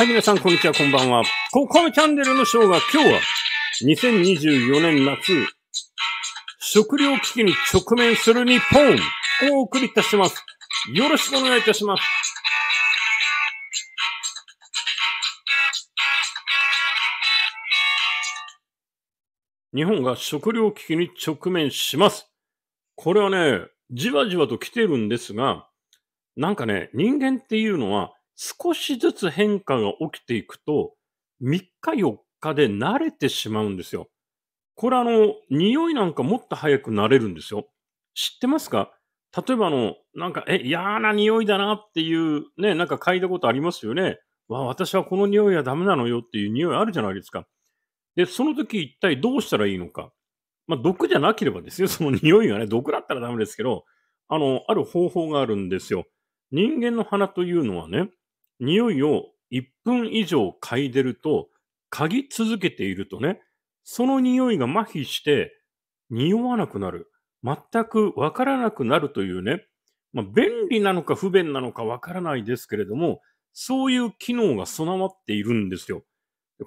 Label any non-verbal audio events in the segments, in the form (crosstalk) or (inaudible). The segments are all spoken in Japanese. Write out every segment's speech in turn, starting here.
はい、皆さん、こんにちは、こんばんは。ここのチャンネルのショーが今日は、2024年夏、食料危機に直面する日本をお送りいたします。よろしくお願いいたします。日本が食料危機に直面します。これはね、じわじわと来てるんですが、なんかね、人間っていうのは少しずつ変化が起きていくと、3日4日で慣れてしまうんですよ。これあの、匂いなんかもっと早く慣れるんですよ。知ってますか例えばあの、なんか、え、嫌な匂いだなっていう、ね、なんか嗅いだことありますよね。わ、私はこの匂いはダメなのよっていう匂いあるじゃないですか。で、その時一体どうしたらいいのか。まあ、毒じゃなければですよ。(laughs) その匂いがね、毒だったらダメですけど、あの、ある方法があるんですよ。人間の鼻というのはね、匂いを1分以上嗅いでると、嗅ぎ続けているとね、その匂いが麻痺して、匂わなくなる。全くわからなくなるというね、まあ、便利なのか不便なのかわからないですけれども、そういう機能が備わっているんですよ。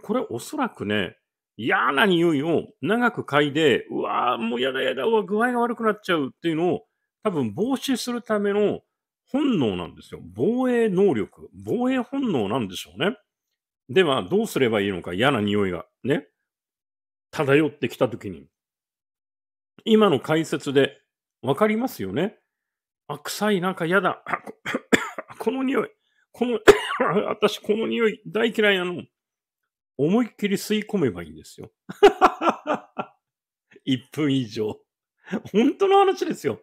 これおそらくね、嫌な匂いを長く嗅いで、うわーもうやだやだ、うわ具合が悪くなっちゃうっていうのを多分防止するための本能なんですよ。防衛能力、防衛本能なんでしょうね。では、どうすればいいのか、嫌な匂いがね、漂ってきたときに、今の解説でわかりますよね。あ、臭い、なんか嫌だ。(coughs) この匂い、この (coughs) 私この匂い大嫌いなの。思いっきり吸い込めばいいんですよ。1 (laughs) 分以上。本当の話ですよ。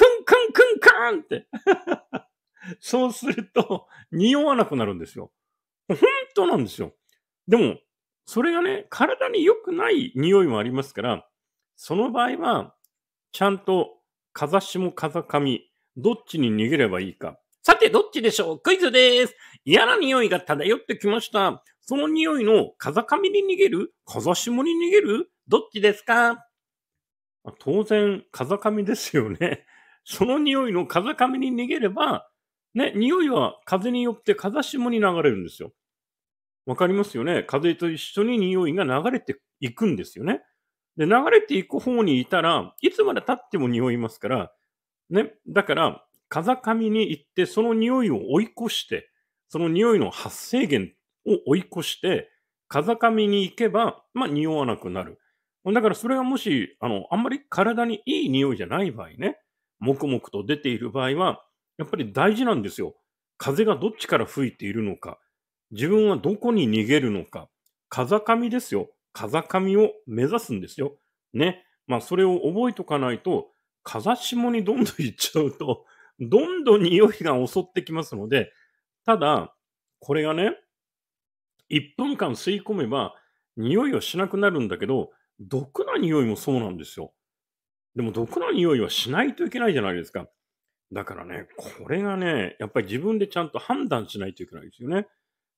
クンクンクンカーンって。(laughs) そうすると、匂わなくなるんですよ。本当なんですよ。でも、それがね、体に良くない匂いもありますから、その場合は、ちゃんと風下風上、どっちに逃げればいいか。さて、どっちでしょうクイズです。嫌な匂いが漂ってきました。その匂いの風上に逃げる風下に逃げるどっちですか当然、風上ですよね。その匂いの風上に逃げれば、ね、匂いは風によって風下に流れるんですよ。わかりますよね。風と一緒に匂いが流れていくんですよね。で、流れていく方にいたら、いつまで経っても匂いますから、ね、だから、風上に行って、その匂いを追い越して、その匂いの発生源を追い越して、風上に行けば、まあ、匂わなくなる。だからそれがもし、あの、あんまり体にいい匂いじゃない場合ね。もくもくと出ている場合は、やっぱり大事なんですよ。風がどっちから吹いているのか、自分はどこに逃げるのか、風上ですよ。風上を目指すんですよ。ね。まあ、それを覚えとかないと、風下にどんどん行っちゃうと、(laughs) どんどん匂いが襲ってきますので、ただ、これがね、1分間吸い込めば、匂いはしなくなるんだけど、毒な匂いもそうなんですよ。でも毒の匂いはしないといけないじゃないですか。だからね、これがね、やっぱり自分でちゃんと判断しないといけないですよね。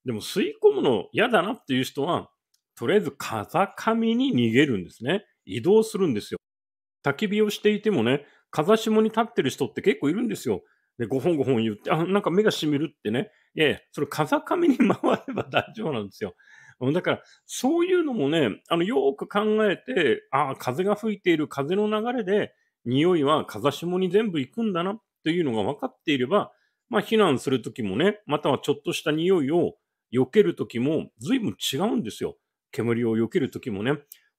でも吸い込むの嫌だなっていう人は、とりあえず風上に逃げるんですね。移動するんですよ。焚き火をしていてもね、風下に立ってる人って結構いるんですよ。で、5本5本言って、あ、なんか目がしみるってね。いやいや、それ風上に回れば大丈夫なんですよ。だから、そういうのもね、あの、よく考えて、ああ、風が吹いている風の流れで、匂いは風下に全部行くんだな、というのが分かっていれば、まあ、避難するときもね、またはちょっとした匂いを避けるときも、随分違うんですよ。煙を避けるときもね。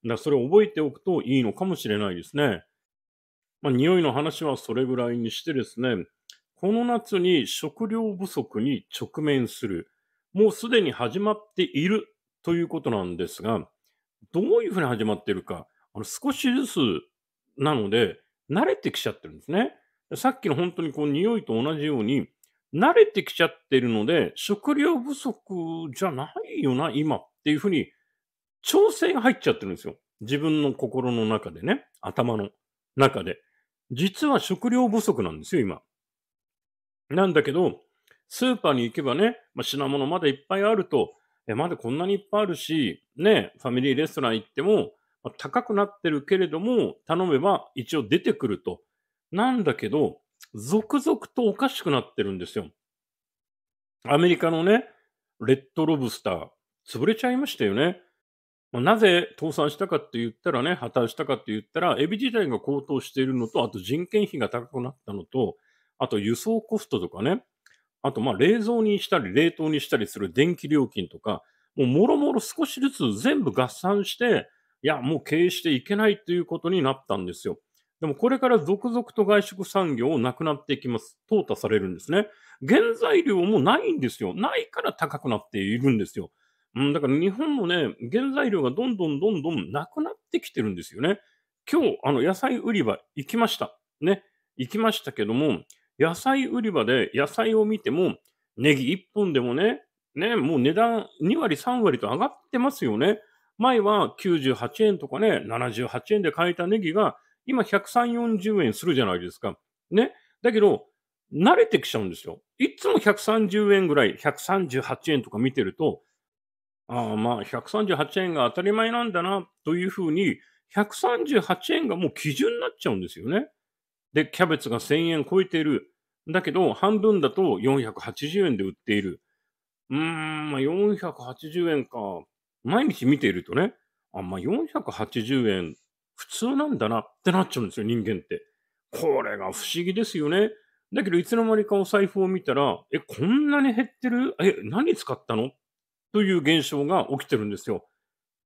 だそれを覚えておくといいのかもしれないですね。まあ、匂いの話はそれぐらいにしてですね、この夏に食料不足に直面する。もうすでに始まっているということなんですが、どういうふうに始まってるか、あの少しずつなので、慣れてきちゃってるんですね。さっきの本当にこう匂いと同じように、慣れてきちゃってるので、食料不足じゃないよな、今っていうふうに、調整が入っちゃってるんですよ。自分の心の中でね、頭の中で。実は食料不足なんですよ、今。なんだけど、スーパーに行けばね、まあ、品物まだいっぱいあると、え、まだこんなにいっぱいあるし、ね、ファミリーレストラン行っても、まあ、高くなってるけれども、頼めば一応出てくると。なんだけど、続々とおかしくなってるんですよ。アメリカのね、レッドロブスター、潰れちゃいましたよね。まあ、なぜ倒産したかって言ったらね、破綻したかって言ったら、エビ自体が高騰しているのと、あと人件費が高くなったのと、あと輸送コストとかね、あと、まあ、冷蔵にしたり、冷凍にしたりする電気料金とか、もう、もろもろ少しずつ全部合算して、いや、もう経営していけないということになったんですよ。でもこれから続々と外食産業をなくなっていきます。淘汰されるんですね。原材料もないんですよ。ないから高くなっているんですよ。うん、だから日本のね、原材料がどんどんどんどんなくなってきてるんですよね。今日、あの、野菜売り場行きました。ね。行きましたけども、野菜売り場で野菜を見ても、ネギ1本でもね、ね、もう値段2割、3割と上がってますよね。前は98円とかね、78円で買えたネギが、今103、40円するじゃないですか。ね。だけど、慣れてきちゃうんですよ。いつも130円ぐらい、138円とか見てると、ああ、まあ、138円が当たり前なんだな、というふうに、138円がもう基準になっちゃうんですよね。で、キャベツが1000円超えている。だけど、半分だと480円で売っている。うーん、まあ、480円か。毎日見ているとね、あ、んまあ、480円普通なんだなってなっちゃうんですよ、人間って。これが不思議ですよね。だけど、いつの間にかお財布を見たら、え、こんなに減ってるえ、何使ったのという現象が起きてるんですよ。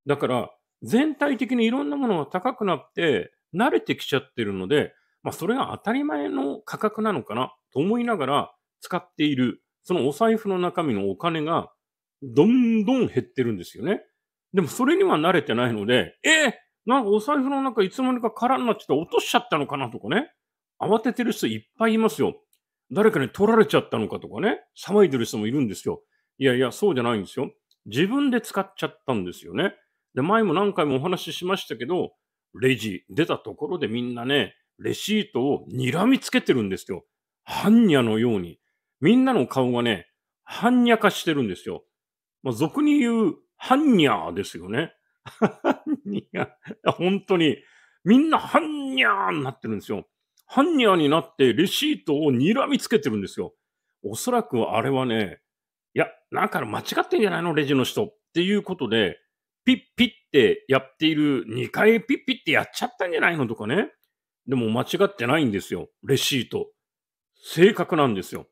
だから、全体的にいろんなものが高くなって、慣れてきちゃってるので、まあ、それが当たり前の価格なのかなと思いながら使っている、そのお財布の中身のお金が、どんどん減ってるんですよね。でも、それには慣れてないので、えー、なんかお財布の中いつまにか空になってて落としちゃったのかなとかね。慌ててる人いっぱいいますよ。誰かに取られちゃったのかとかね。騒いでる人もいるんですよ。いやいや、そうじゃないんですよ。自分で使っちゃったんですよね。で、前も何回もお話ししましたけど、レジ出たところでみんなね、レシートを睨みつけてるんですよ。般若のように。みんなの顔がね、般若化してるんですよ。まあ、俗に言う、般若ですよね。本当に。みんな般若になってるんですよ。般若になってレシートを睨みつけてるんですよ。おそらくあれはね、いや、なんか間違ってんじゃないのレジの人っていうことで、ピッピッってやっている、2回ピッピッってやっちゃったんじゃないのとかね。でも間違ってないんですよ。レシート。正確なんですよ。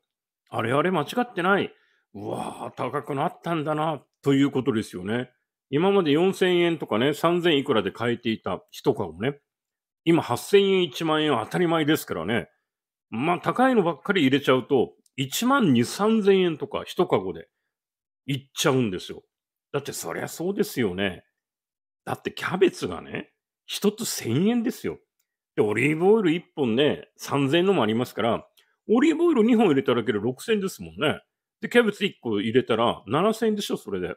あれあれ間違ってない。うわぁ、高くなったんだな、ということですよね。今まで4000円とかね、3000いくらで買えていた一株ね。今8000円、1万円は当たり前ですからね。まあ高いのばっかり入れちゃうと、1万2、3000円とか一かでいっちゃうんですよ。だってそりゃそうですよね。だってキャベツがね、一つ1000円ですよ。で、オリーブオイル1本ね、3000のもありますから、オリーブオイル2本入れただけで6000ですもんね。で、キャベツ1個入れたら7000でしょ、それで。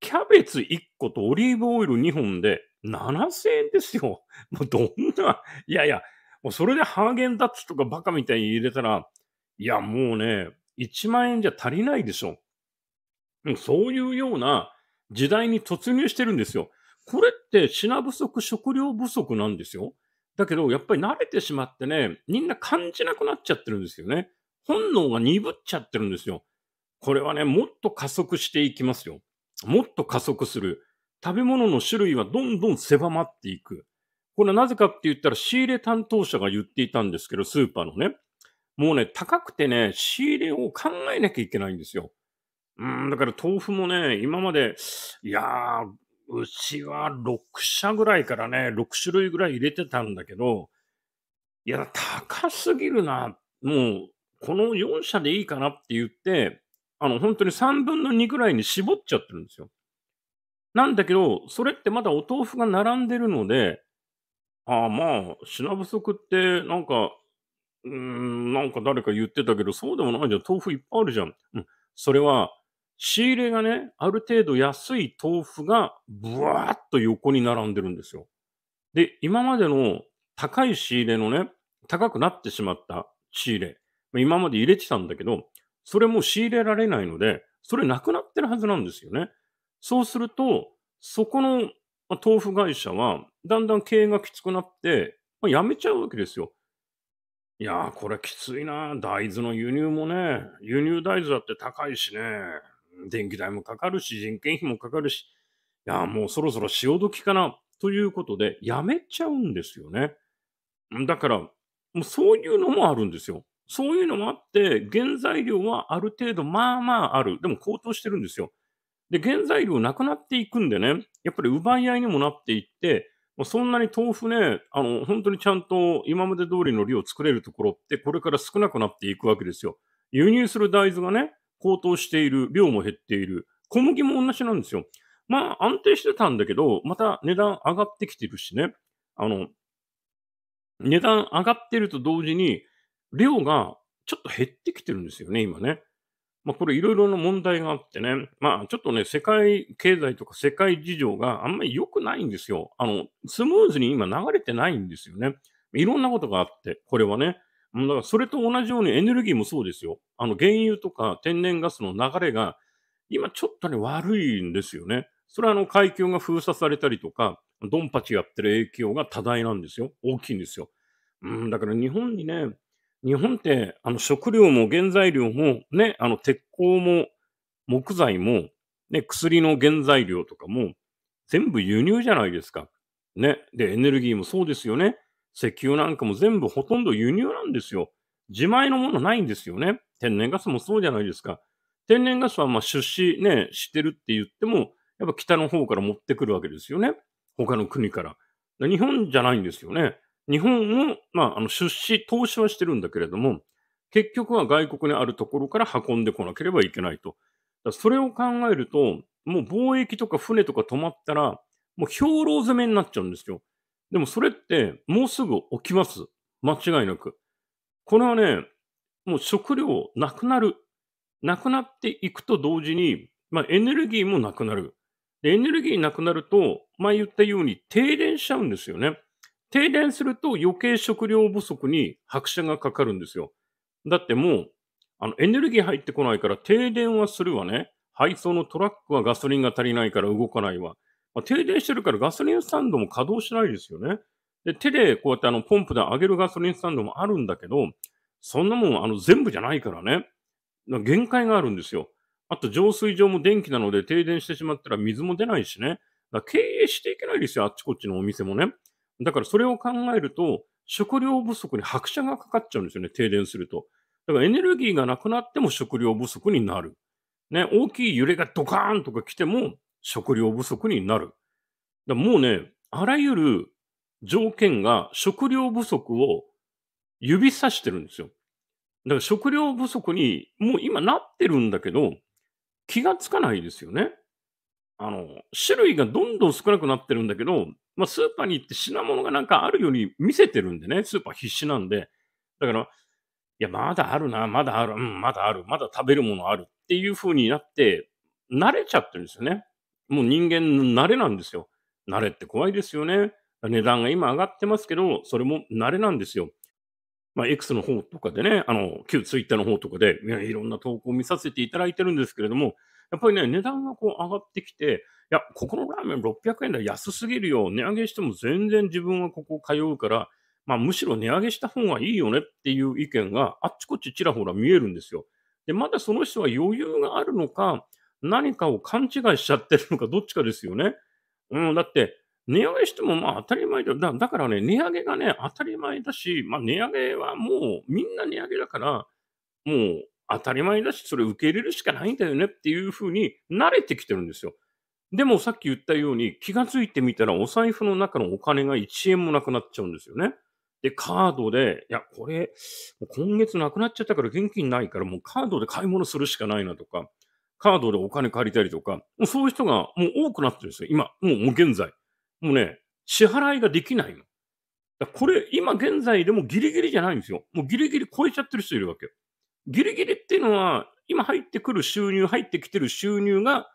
キャベツ1個とオリーブオイル2本で7000円ですよ。(laughs) もうどんな、いやいや、もうそれでハーゲンダッツとかバカみたいに入れたら、いや、もうね、1万円じゃ足りないでしょ。もうそういうような時代に突入してるんですよ。これって品不足、食料不足なんですよ。だけど、やっぱり慣れてしまってね、みんな感じなくなっちゃってるんですよね。本能が鈍っちゃってるんですよ。これはね、もっと加速していきますよ。もっと加速する。食べ物の種類はどんどん狭まっていく。これはなぜかって言ったら仕入れ担当者が言っていたんですけど、スーパーのね。もうね、高くてね、仕入れを考えなきゃいけないんですよ。うん、だから豆腐もね、今まで、いやー、うちは6社ぐらいからね、6種類ぐらい入れてたんだけど、いや、高すぎるな。もう、この4社でいいかなって言って、あの、本当に3分の2ぐらいに絞っちゃってるんですよ。なんだけど、それってまだお豆腐が並んでるので、ああ、まあ、品不足って、なんか、うーん、なんか誰か言ってたけど、そうでもないじゃん。豆腐いっぱいあるじゃん。うん、それは、仕入れがね、ある程度安い豆腐がブワーっと横に並んでるんですよ。で、今までの高い仕入れのね、高くなってしまった仕入れ、今まで入れてたんだけど、それも仕入れられないので、それなくなってるはずなんですよね。そうすると、そこの豆腐会社は、だんだん経営がきつくなって、まあ、やめちゃうわけですよ。いやー、これきついな。大豆の輸入もね、輸入大豆だって高いしね。電気代もかかるし、人件費もかかるし、いや、もうそろそろ潮時かな、ということで、やめちゃうんですよね。だから、もうそういうのもあるんですよ。そういうのもあって、原材料はある程度、まあまあある。でも高騰してるんですよ。で、原材料なくなっていくんでね、やっぱり奪い合いにもなっていって、そんなに豆腐ね、あの、本当にちゃんと今まで通りの量作れるところって、これから少なくなっていくわけですよ。輸入する大豆がね、高騰している、量も減っている。小麦も同じなんですよ。まあ、安定してたんだけど、また値段上がってきてるしね。あの、値段上がってると同時に、量がちょっと減ってきてるんですよね、今ね。まあ、これいろいろな問題があってね。まあ、ちょっとね、世界経済とか世界事情があんまり良くないんですよ。あの、スムーズに今流れてないんですよね。いろんなことがあって、これはね。だからそれと同じようにエネルギーもそうですよ。あの、原油とか天然ガスの流れが、今ちょっとね、悪いんですよね。それはあの、海峡が封鎖されたりとか、ドンパチやってる影響が多大なんですよ。大きいんですよ。うん、だから日本にね、日本って、あの、食料も原材料も、ね、あの、鉄鋼も、木材も、ね、薬の原材料とかも、全部輸入じゃないですか。ね。で、エネルギーもそうですよね。石油なんかも全部ほとんど輸入なんですよ。自前のものないんですよね。天然ガスもそうじゃないですか。天然ガスはまあ出資ね、してるって言っても、やっぱ北の方から持ってくるわけですよね。他の国から。日本じゃないんですよね。日本を、まあ、あの出資、投資はしてるんだけれども、結局は外国にあるところから運んでこなければいけないと。それを考えると、もう貿易とか船とか止まったら、もう兵糧攻めになっちゃうんですよ。でもそれって、もうすぐ起きます。間違いなく。これはね、もう食料なくなる。なくなっていくと同時に、まあ、エネルギーもなくなる。で、エネルギーなくなると、前言ったように停電しちゃうんですよね。停電すると余計食料不足に拍車がかかるんですよ。だってもう、あの、エネルギー入ってこないから停電はするわね。配送のトラックはガソリンが足りないから動かないわ。まあ、停電してるからガソリンスタンドも稼働しないですよね。で、手でこうやってあのポンプで上げるガソリンスタンドもあるんだけど、そんなもんあの全部じゃないからね。ら限界があるんですよ。あと浄水場も電気なので停電してしまったら水も出ないしね。だ経営していけないですよ、あっちこっちのお店もね。だからそれを考えると、食料不足に拍車がかかっちゃうんですよね、停電すると。だからエネルギーがなくなっても食料不足になる。ね、大きい揺れがドカーンとか来ても、食料不足になる。だもうね、あらゆる条件が食料不足を指さしてるんですよ。だから食料不足にもう今なってるんだけど、気がつかないですよね。あの、種類がどんどん少なくなってるんだけど、まあ、スーパーに行って品物がなんかあるように見せてるんでね、スーパー必死なんで。だから、いや、まだあるな、まだある、うん、まだある、まだ食べるものあるっていう風になって、慣れちゃってるんですよね。もう人間の慣れなんですよ。慣れって怖いですよね。値段が今上がってますけど、それも慣れなんですよ。まあ、X の方とかでね、あの、旧ツイッターの方とかでいいろんな投稿を見させていただいてるんですけれども、やっぱりね、値段がこう上がってきて、いや、ここのラーメン600円だ、安すぎるよ、値上げしても全然自分はここ通うから、まあ、むしろ値上げした方がいいよねっていう意見があっちこっちちらほら見えるんですよ。で、まだその人は余裕があるのか、何かを勘違いしちゃってるのかどっちかですよね。うん、だって、値上げしてもまあ当たり前だだ。だからね、値上げがね、当たり前だし、まあ値上げはもうみんな値上げだから、もう当たり前だし、それ受け入れるしかないんだよねっていうふうに慣れてきてるんですよ。でもさっき言ったように気がついてみたらお財布の中のお金が1円もなくなっちゃうんですよね。で、カードで、いや、これ、今月なくなっちゃったから現金ないからもうカードで買い物するしかないなとか、カードでお金借りたりとか、もうそういう人がもう多くなってるんですよ。今、もうもう現在。もうね、支払いができないの。これ、今現在でもギリギリじゃないんですよ。もうギリギリ超えちゃってる人いるわけよ。ギリギリっていうのは、今入ってくる収入、入ってきてる収入が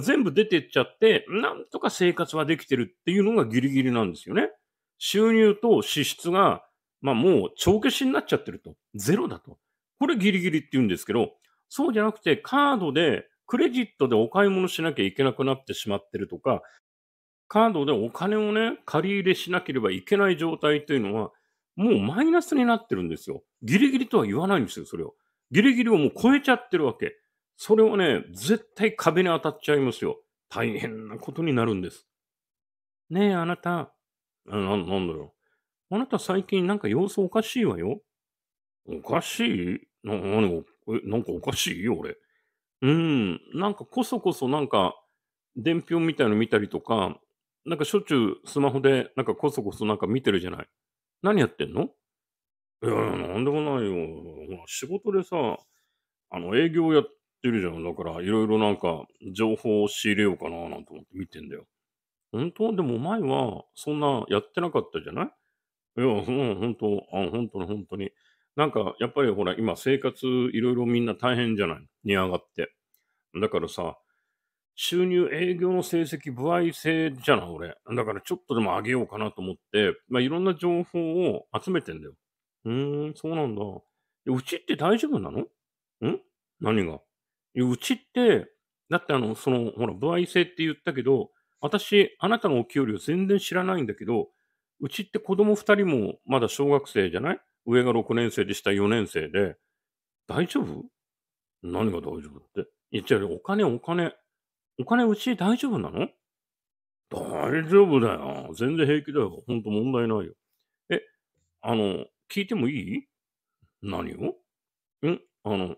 全部出てっちゃって、なんとか生活はできてるっていうのがギリギリなんですよね。収入と支出が、まあもう帳消しになっちゃってると。ゼロだと。これギリギリって言うんですけど、そうじゃなくてカードでクレジットでお買い物しなきゃいけなくなってしまってるとか、カードでお金をね、借り入れしなければいけない状態というのは、もうマイナスになってるんですよ。ギリギリとは言わないんですよ、それを。ギリギリをもう超えちゃってるわけ。それはね、絶対壁に当たっちゃいますよ。大変なことになるんです。ねえ、あなた。な、なんだろう。あなた最近なんか様子おかしいわよ。おかしいな、なに、え、なんかおかしいよ、俺。うん、なんかこそこそなんか、伝票みたいの見たりとか、なんかしょっちゅうスマホでなんかこそこそなんか見てるじゃない。何やってんのいや、なんでもないよ。ほら、仕事でさ、あの、営業やってるじゃん。だから、いろいろなんか、情報を仕入れようかな、なんて思って見てんだよ。本当でも前は、そんなやってなかったじゃないいや、うん、本当、あ、本当に本当に。なんか、やっぱりほら、今生活いろいろみんな大変じゃない値上がって。だからさ、収入営業の成績歩合制じゃない、俺。だからちょっとでも上げようかなと思って、まあ、いろんな情報を集めてんだよ。うーん、そうなんだ。うちって大丈夫なのん何がうちって、だってあの、その、ほら、歩合制って言ったけど、私、あなたのお給料全然知らないんだけど、うちって子供2人もまだ小学生じゃない上が6年生で下4年生で、大丈夫何が大丈夫って。言っお金、お金。お金うち大丈夫なの大丈夫だよ。全然平気だよ。ほんと問題ないよ。え、あの、聞いてもいい何をんあの、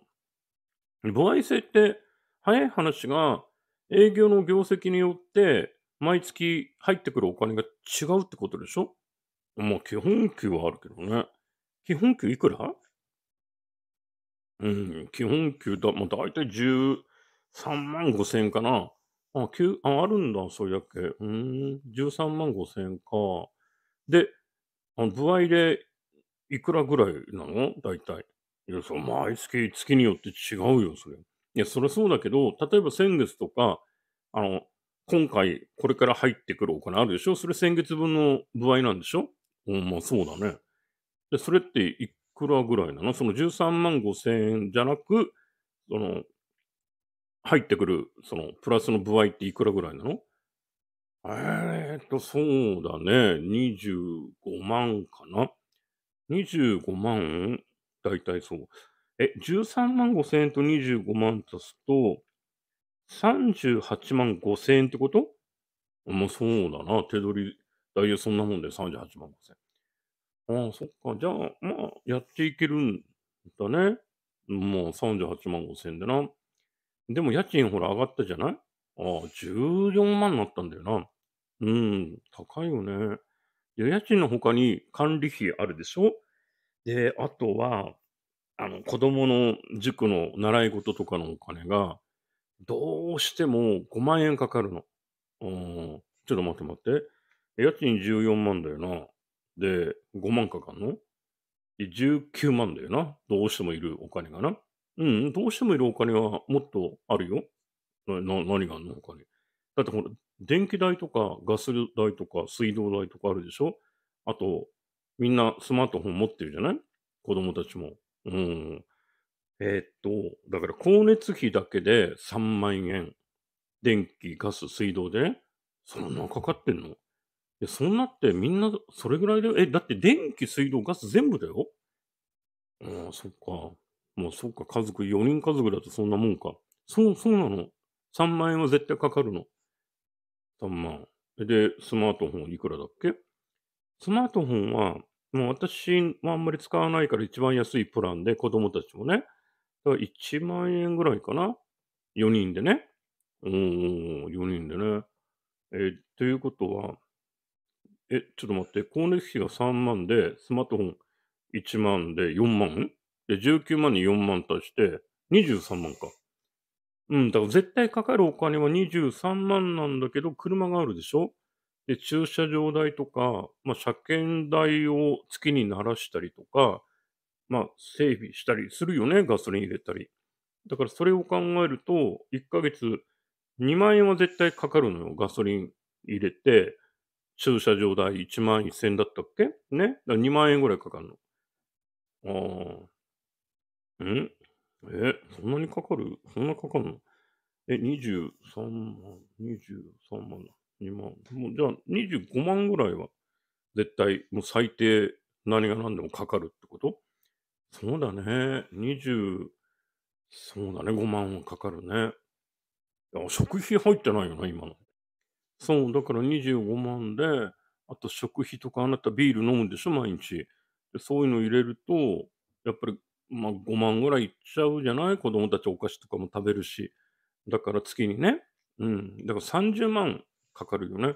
母愛制って早い話が営業の業績によって毎月入ってくるお金が違うってことでしょまあ基本給はあるけどね。基本給いくらうん、基本給だ、まあ、大体13万5千円かな。あ、9あ、あるんだ、それだけ。うん、13万5千円か。で、あの、部合でいくらぐらいなの大体。いや、そ毎月、月によって違うよ、それ。いや、それそうだけど、例えば先月とか、あの、今回、これから入ってくるお金あるでしょそれ先月分の部合なんでしょうん、まあそうだね。で、それっていくらぐらいなのその13万5千円じゃなく、その、入ってくる、その、プラスの部合っていくらぐらいなのえー、っと、そうだね。25万かな。25万だいたいそう。え、13万5千円と25万足すと、38万5千円ってこともうそうだな。手取り、大体そんなもんで38万5千円。ああ、そっか。じゃあ、まあ、やっていけるんだね。もう38万5千でな。でも家賃ほら上がったじゃないああ、14万になったんだよな。うん、高いよね。家賃の他に管理費あるでしょで、あとは、あの、子供の塾の習い事とかのお金が、どうしても5万円かかるの。うん、ちょっと待って待って。家賃14万だよな。で、5万かかんので ?19 万だよな。どうしてもいるお金がな。うん、どうしてもいるお金はもっとあるよ。な、な何があるのお金。だってほら、電気代とかガス代とか水道代とかあるでしょあと、みんなスマートフォン持ってるじゃない子供たちも。うん。えー、っと、だから光熱費だけで3万円。電気、ガス、水道で、ね、そんなかかってんのや、そんなってみんなそれぐらいだよ。え、だって電気、水道、ガス全部だよ。ああ、そっか。もうそっか、家族、4人家族だとそんなもんか。そう、そうなの。3万円は絶対かかるの。3万。で、スマートフォンいくらだっけスマートフォンは、もう私はあんまり使わないから一番安いプランで子供たちもね。だから1万円ぐらいかな。4人でね。うん、4人でね。えということは、え、ちょっと待って、光熱費が3万で、スマートフォン1万で4万で、19万に4万足して、23万か。うん、だから絶対かかるお金は23万なんだけど、車があるでしょで、駐車場代とか、まあ、車検代を月に鳴らしたりとか、まあ、整備したりするよね、ガソリン入れたり。だからそれを考えると、1ヶ月2万円は絶対かかるのよ、ガソリン入れて。駐車場代1万1000円だったっけね。だ2万円ぐらいかかるの。ああ。んえ、そんなにかかるそんなかかるのえ、23万、23万、2万。もうじゃあ25万ぐらいは絶対、もう最低何が何でもかかるってことそうだね。20、そうだね。5万はかかるね。食費入ってないよな、今の。そう、だから25万で、あと食費とかあなたビール飲むんでしょ、毎日。でそういうの入れると、やっぱり、まあ、5万ぐらいいっちゃうじゃない子供たちお菓子とかも食べるし。だから月にね。うん。だから30万かかるよね。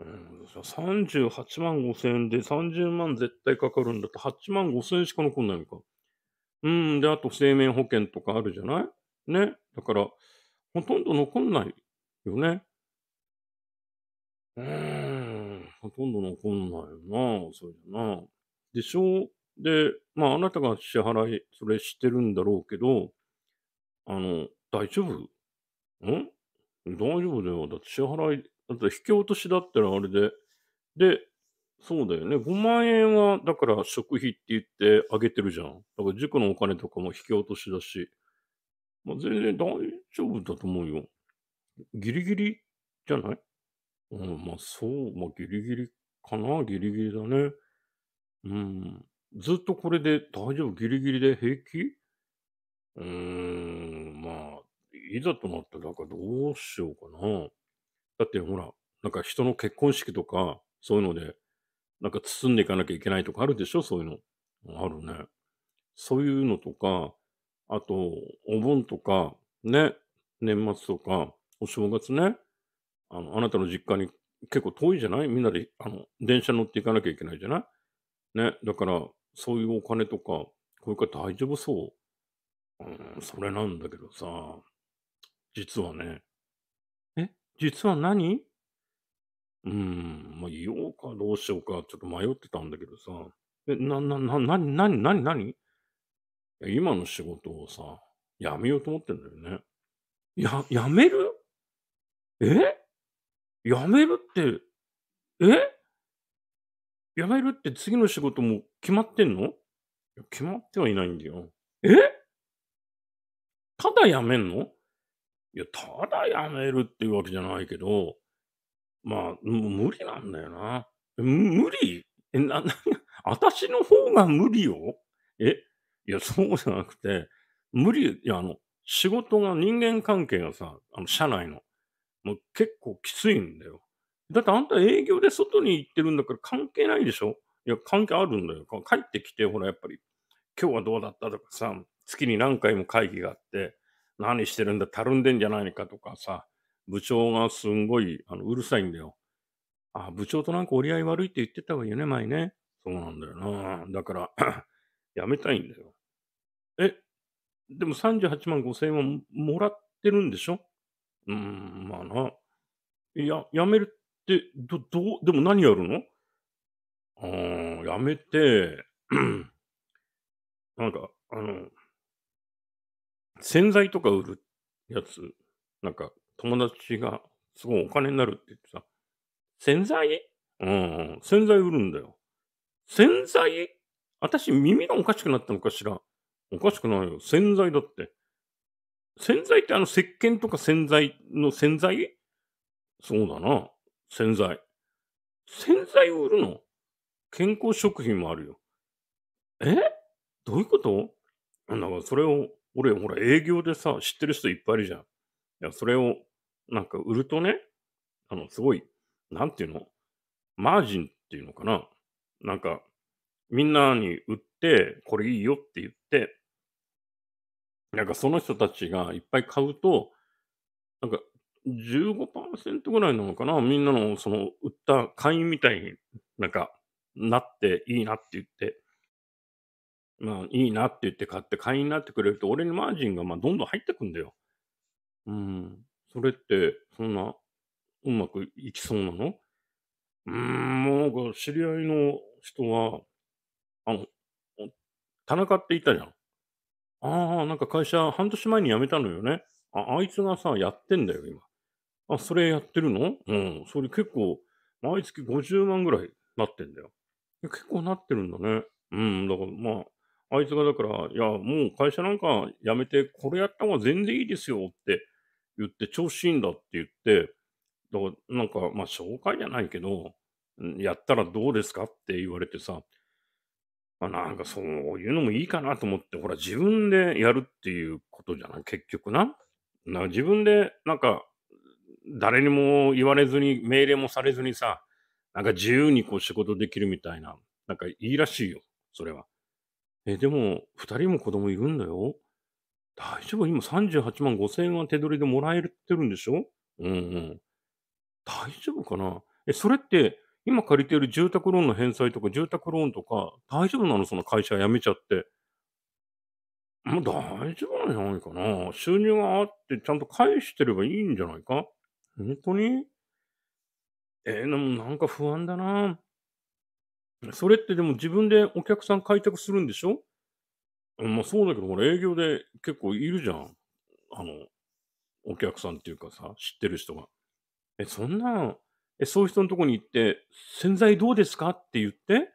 うん、38万5千円で30万絶対かかるんだと8万5千円しか残んないのか。うん。で、あと生命保険とかあるじゃないね。だから、ほとんど残んないよね。うん、ほとんど残んないよな、それじゃな。でしょで、まあ、あなたが支払い、それしてるんだろうけど、あの、大丈夫ん大丈夫だよ。だって支払い、だって引き落としだったらあれで。で、そうだよね。5万円は、だから食費って言ってあげてるじゃん。だから塾のお金とかも引き落としだし。まあ、全然大丈夫だと思うよ。ギリギリじゃないうん、まあそう、まあギリギリかな、ギリギリだね。うん。ずっとこれで大丈夫、ギリギリで平気うーん、まあ、いざとなったら、なんかどうしようかな。だってほら、なんか人の結婚式とか、そういうので、なんか包んでいかなきゃいけないとかあるでしょそういうの。あるね。そういうのとか、あと、お盆とか、ね、年末とか、お正月ね。あの、あなたの実家に結構遠いじゃないみんなで、あの、電車乗っていかなきゃいけないじゃないね。だから、そういうお金とか、こういう方大丈夫そう。うん、それなんだけどさ、実はね、え、実は何うん、まあ、言おうかどうしようか、ちょっと迷ってたんだけどさ、え、な、な、な、な、な、な、な、な、今の仕事をさ、やめようと思ってんだよね。や、やめるえ辞めるって、え辞めるって次の仕事も決まってんの決まってはいないんだよ。えただ辞めんのいや、ただ辞めるっていうわけじゃないけど、まあ、無理なんだよな。無理え、な、な、私の方が無理よえいや、そうじゃなくて、無理、いや、あの、仕事が、人間関係がさ、あの、社内の、もう結構きついんだよ。だってあんた営業で外に行ってるんだから関係ないでしょいや、関係あるんだよ。帰ってきて、ほら、やっぱり、今日はどうだったとかさ、月に何回も会議があって、何してるんだ、たるんでんじゃないかとかさ、部長がすんごいあのうるさいんだよ。あ、部長となんか折り合い悪いって言ってた方がいいよね、前ね。そうなんだよな。だから (clears throat) やめたいんだよ。え、でも38万5千円はもらってるんでしょうん、まあな。や、やめるって、ど、どう、でも何やるのあーやめて、(clears throat) なんか、あの、洗剤とか売るやつ、なんか、友達が、すごいお金になるって言ってさ、洗剤うん、洗剤売るんだよ。洗剤私耳がおかしくなったのかしらおかしくないよ。洗剤だって。洗剤ってあの石鹸とか洗剤の洗剤そうだな。洗剤。洗剤を売るの健康食品もあるよ。えどういうことなんかそれを、俺、ほら、営業でさ、知ってる人いっぱいいるじゃん。いや、それを、なんか売るとね、あの、すごい、なんていうのマージンっていうのかななんか、みんなに売って、これいいよって言って、なんかその人たちがいっぱい買うと、なんか15%ぐらいなのかなみんなのその売った会員みたいになんかなっていいなって言って、まあいいなって言って買って会員になってくれると俺にマージンがまあどんどん入ってくんだよ。うん。それってそんなうまくいきそうなのうーん、もうなんか知り合いの人は、あの、田中っていたじゃん。ああ、なんか会社半年前に辞めたのよね。あ、あいつがさ、やってんだよ、今。あ、それやってるのうん。それ結構、毎月50万ぐらいなってんだよ。いや結構なってるんだね。うん。だからまあ、あいつがだから、いや、もう会社なんか辞めて、これやった方が全然いいですよって言って、調子いいんだって言って、だからなんか、まあ、紹介じゃないけど、やったらどうですかって言われてさ、まあ、なんかそういうのもいいかなと思って、ほら、自分でやるっていうことじゃない、結局な。な自分で、なんか、誰にも言われずに、命令もされずにさ、なんか自由にこう仕事できるみたいな、なんかいいらしいよ、それは。え、でも、二人も子供いるんだよ。大丈夫今38万5千円は手取りでもらえてるんでしょうんうん。大丈夫かなえ、それって、今借りている住宅ローンの返済とか、住宅ローンとか、大丈夫なのその会社辞めちゃって。もう大丈夫なんじゃないかな。収入があってちゃんと返してればいいんじゃないか本当にえー、でもなんか不安だな。それってでも自分でお客さん開拓するんでしょまあそうだけど、ほら営業で結構いるじゃん。あの、お客さんっていうかさ、知ってる人が。え、そんな、そういう人のとこに行って、洗剤どうですかって言って、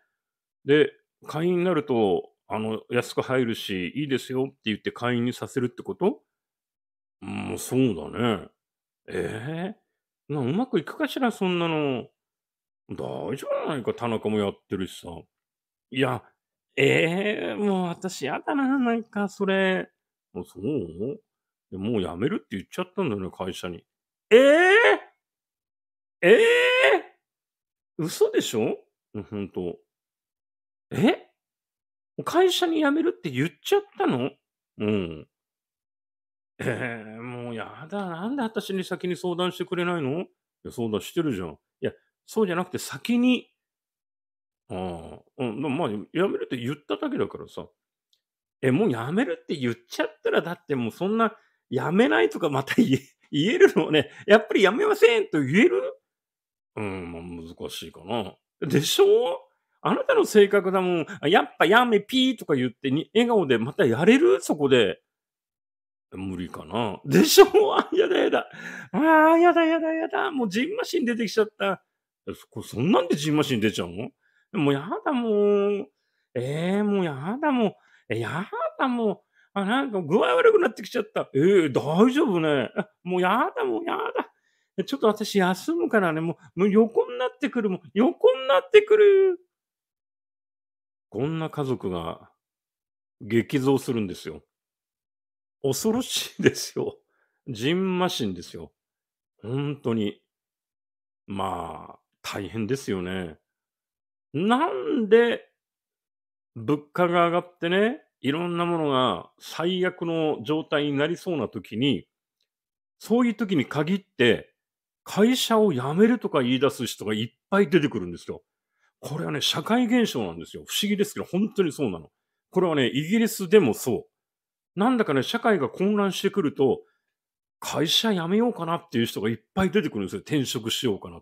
で、会員になると、あの、安く入るし、いいですよって言って会員にさせるってことうん、そうだね。ええー、な、うまくいくかしら、そんなの。大丈夫じゃないか、田中もやってるしさ。いや、ええー、もう私やだな、なんか、それ。もうそうもうやめるって言っちゃったんだよね、会社に。ええーええー、嘘でしょ本当え会社に辞めるって言っちゃったのうん。えー、もうやだ。なんで私に先に相談してくれないのいや、相談してるじゃん。いや、そうじゃなくて先に。ああ、うん、まあ、辞めるって言っただけだからさ。え、もう辞めるって言っちゃったら、だってもうそんな、辞めないとかまた言えるのね、やっぱり辞めませんと言えるうん、まあ、難しいかな。でしょあなたの性格だもん。やっぱやめピーとか言ってに、笑顔でまたやれるそこで。無理かな。でしょあ、やだやだ。ああ、やだやだやだ。もうジンマシン出てきちゃった。そそんなんでジンマシン出ちゃうのもうやだもう。ええー、もうやだもう。え、やだもう。あ、なんか具合悪くなってきちゃった。ええー、大丈夫ね。もうやだもうやだ。ちょっと私休むからね、もう横になってくる、もん、横になってくる。こんな家族が激増するんですよ。恐ろしいですよ。じんましんですよ。本当に。まあ、大変ですよね。なんで、物価が上がってね、いろんなものが最悪の状態になりそうな時に、そういう時に限って、会社を辞めるとか言い出す人がいっぱい出てくるんですよ。これはね、社会現象なんですよ。不思議ですけど、本当にそうなの。これはね、イギリスでもそう。なんだかね、社会が混乱してくると、会社辞めようかなっていう人がいっぱい出てくるんですよ。転職しようかな。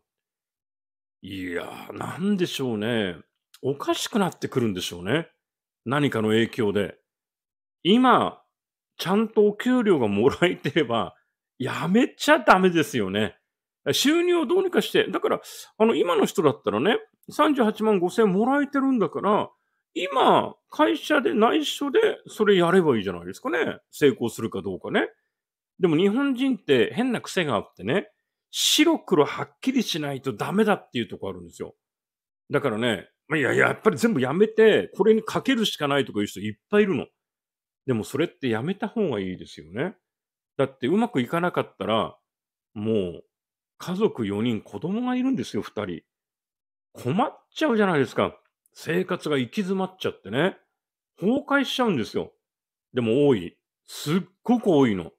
いやー、なんでしょうね。おかしくなってくるんでしょうね。何かの影響で。今、ちゃんとお給料がもらえてれば、辞めちゃダメですよね。収入をどうにかして、だから、あの、今の人だったらね、38万5千もらえてるんだから、今、会社で内緒でそれやればいいじゃないですかね。成功するかどうかね。でも日本人って変な癖があってね、白黒はっきりしないとダメだっていうとこあるんですよ。だからね、いや、やっぱり全部やめて、これにかけるしかないとかいう人いっぱいいるの。でもそれってやめた方がいいですよね。だってうまくいかなかったら、もう家族4人、子供がいるんですよ、2人。困っちゃうじゃないですか。生活が行き詰まっちゃってね。崩壊しちゃうんですよ。でも多い。すっごく多いの。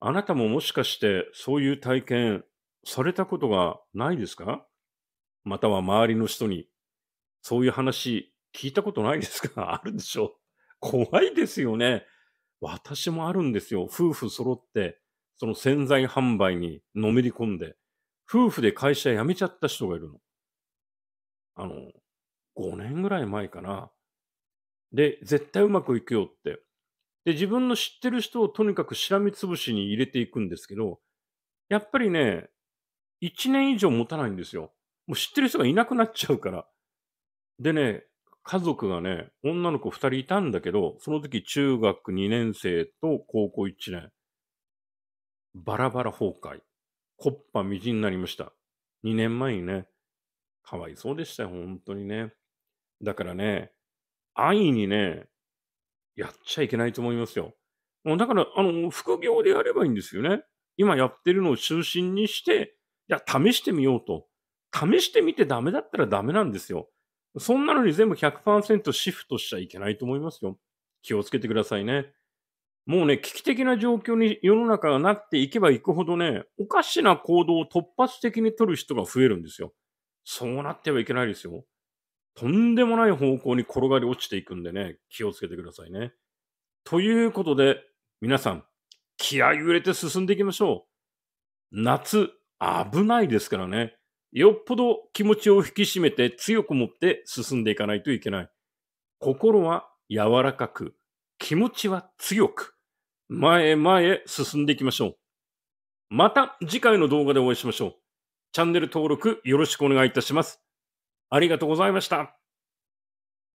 あなたももしかしてそういう体験されたことがないですかまたは周りの人にそういう話聞いたことないですか (laughs) あるでしょ怖いですよね。私もあるんですよ。夫婦揃ってその潜在販売にのめり込んで、夫婦で会社辞めちゃった人がいるの。あの、5年ぐらい前かな。で、絶対うまくいくよって。で、自分の知ってる人をとにかくしらみつぶしに入れていくんですけど、やっぱりね、1年以上持たないんですよ。もう知ってる人がいなくなっちゃうから。でね、家族がね、女の子2人いたんだけど、その時中学2年生と高校1年。バラバラ崩壊。コッパみじんになりました。2年前にね、かわいそうでしたよ、本当にね。だからね、安易にね、やっちゃいけないと思いますよ。だから、あの、副業でやればいいんですよね。今やってるのを中心にして、じゃあ試してみようと。試してみてダメだったらダメなんですよ。そんなのに全部100%シフトしちゃいけないと思いますよ。気をつけてくださいね。もうね、危機的な状況に世の中がなっていけばいくほどね、おかしな行動を突発的に取る人が増えるんですよ。そうなってはいけないですよ。とんでもない方向に転がり落ちていくんでね、気をつけてくださいね。ということで、皆さん、気合入れて進んでいきましょう。夏、危ないですからね。よっぽど気持ちを引き締めて強く持って進んでいかないといけない。心は柔らかく、気持ちは強く。前へ前へ進んでいきましょう。また次回の動画でお会いしましょう。チャンネル登録よろしくお願いいたします。ありがとうございました。